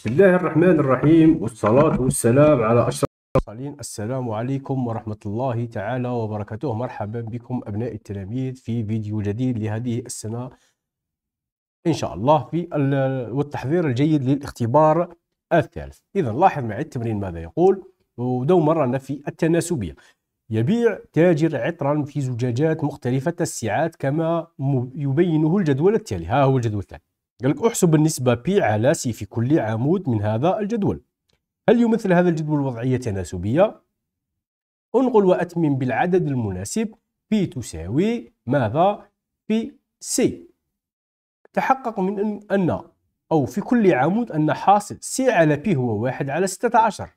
بسم الله الرحمن الرحيم والصلاة والسلام على أشرف المرسلين السلام عليكم ورحمة الله تعالى وبركاته مرحبا بكم أبناء التلاميذ في فيديو جديد لهذه السنة إن شاء الله في والتحضير الجيد للاختبار الثالث إذا لاحظ معي التمرين ماذا يقول ودوما مرنا في التناسبية يبيع تاجر عطرا في زجاجات مختلفة السعات كما يبينه الجدول التالي ها هو الجدول التالي قال لك احسب النسبة بي على سي في كل عمود من هذا الجدول هل يمثل هذا الجدول وضعية تناسبية؟ انقل وأتمم بالعدد المناسب بي تساوي ماذا؟ بي سي تحقق من أن أو في كل عمود أن حاصل سي على بي هو 1 على 16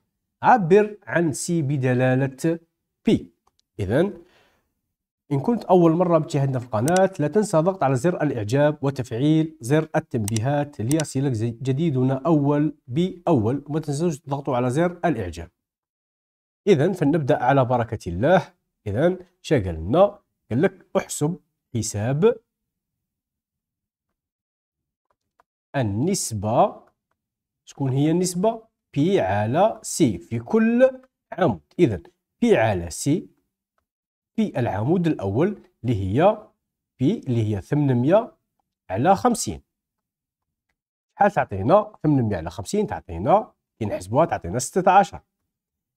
عبر عن سي بدلالة بي إذا إن كنت أول مرة بتشاهدنا في القناة لا تنسى ضغط على زر الإعجاب وتفعيل زر التنبيهات ليصلك جديدنا أول بأول وما تنسوش تضغطوا على زر الإعجاب إذا فلنبدأ على بركة الله إذا شغلنا قال لك احسب حساب النسبة شكون هي النسبة؟ بي على سي في كل عمود إذا بي على سي في العمود الأول اللي هي بي اللي هي 800 على 50 شحال تعطينا 800 على 50 تعطينا كي نحسبوها تعطينا 16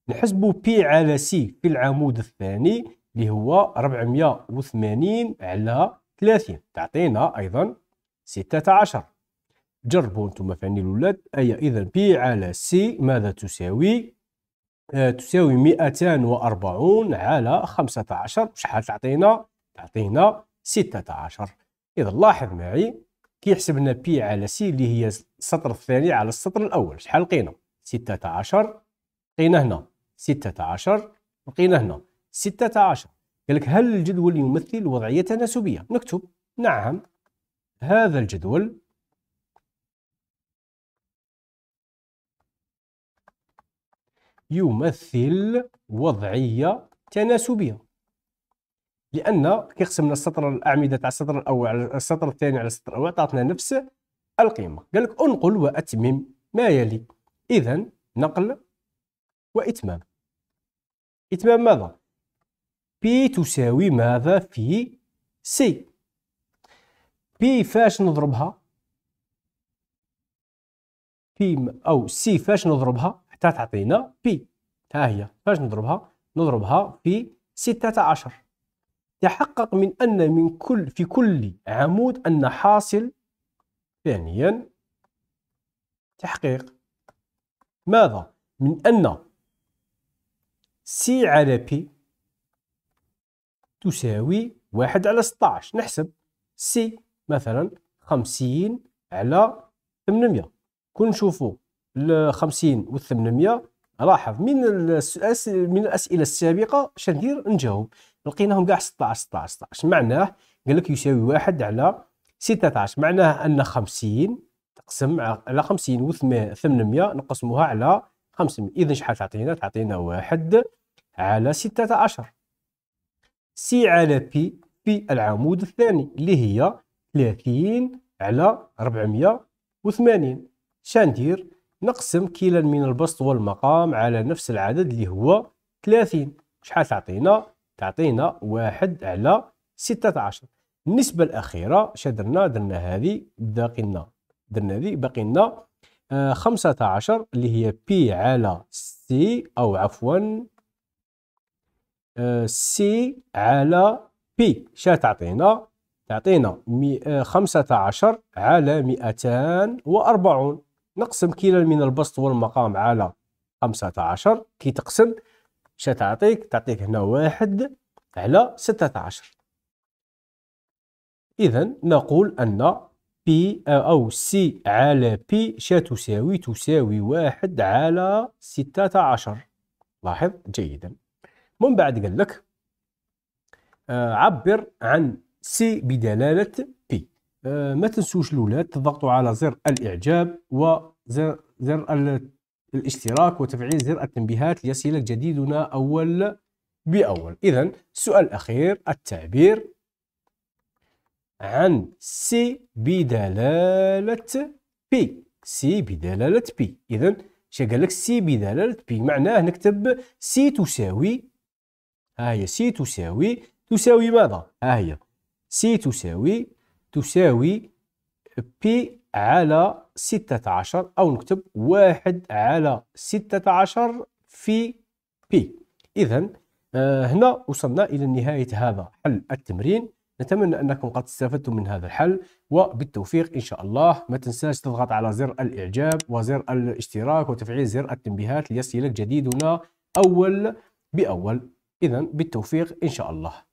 نحسبوا بي على سي في العمود الثاني اللي هو 480 على 30 تعطينا أيضا 16 جربوا انتم فاني الاولاد أي إذا بي على سي ماذا تساوي آه، تساوي 240 على 15 شحال تعطينا تعطينا 16 اذا لاحظ معي كيحسب لنا بي على سي اللي هي السطر الثاني على السطر الاول شحال لقينا 16 لقينا هنا 16 لقينا هنا 16 قال لك هل الجدول يمثل وضعيه تناسبيه نكتب نعم هذا الجدول يمثل وضعية تناسبية لأن كيقسمنا السطر الأعمدة تاع السطر الأول على السطر الثاني على السطر الأول عطاتنا نفس القيمة قال لك أنقل وأتمم ما يلي إذا نقل وإتمام إتمام ماذا؟ بي تساوي ماذا في سي بي فاش نضربها بي أو سي فاش نضربها حتى تعطينا بي ها هي فاش نضربها نضربها في 16 تحقق من أن من كل في كل عمود أن حاصل ثانيا تحقيق ماذا؟ من أن سي على بي تساوي واحد على 16 نحسب سي مثلا خمسين على 800 كون نشوفو ل 50 و 800 لاحظ من من الاسئله السابقه اش ندير نجاوب لقيناهم كاع 16 16 16 معناه قال لك يساوي واحد على 16 معناه ان 50 تقسم على 50 و 800 نقسموها على 500 اذا شحال تعطينا تعطينا واحد على 16 سي على بي في العمود الثاني اللي هي 30 على 480 شندير نقسم كلا من البسط والمقام على نفس العدد اللي هو 30 شحال تعطينا تعطينا واحد على 16 النسبة الأخيرة شدرنا درنا هذه باقي درنا هذه باقي 15 آه، اللي هي بي على سي أو عفوا سي آه، على بي شحال تعطينا تعطينا 15 آه، على 240 نقسم كلا من البسط والمقام على 15 كي تقسم شتعطيك تعطيك هنا واحد على 16 إذا نقول أن بي أو سي على بي شتساوي تساوي تساوي واحد على 16 لاحظ جيدا من بعد قال لك آه، عبر عن سي بدلالة بي آه، ما تنسوش الاولاد تضغطوا على زر الاعجاب وزر زر الاشتراك وتفعيل زر التنبيهات ليصلك جديدنا اول باول اذا السؤال الاخير التعبير عن سي بدلاله بي سي بدلاله بي اذا ش قال لك سي بدلاله بي معناه نكتب سي تساوي ها هي سي تساوي تساوي ماذا ها هي سي تساوي تساوي بي على 16 أو نكتب 1 على 16 في بي إذا آه، هنا وصلنا إلى نهاية هذا حل التمرين نتمنى أنكم قد استفدتم من هذا الحل وبالتوفيق إن شاء الله ما تنساش تضغط على زر الإعجاب وزر الاشتراك وتفعيل زر التنبيهات ليصلك جديدنا أول بأول إذا بالتوفيق إن شاء الله